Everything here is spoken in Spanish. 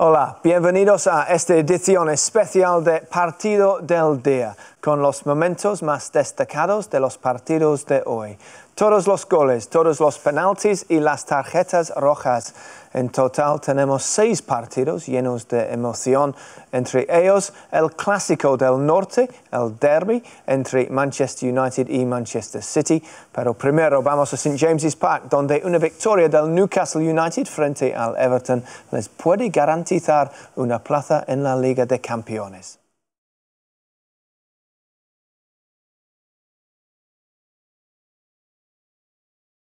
Hola, bienvenidos a esta edición especial de Partido del Día, con los momentos más destacados de los partidos de hoy. Todos los goles, todos los penaltis y las tarjetas rojas. En total tenemos seis partidos llenos de emoción, entre ellos el clásico del norte, el derby entre Manchester United y Manchester City. Pero primero vamos a St James's Park, donde una victoria del Newcastle United frente al Everton les puede garantizar una plaza en la Liga de Campeones.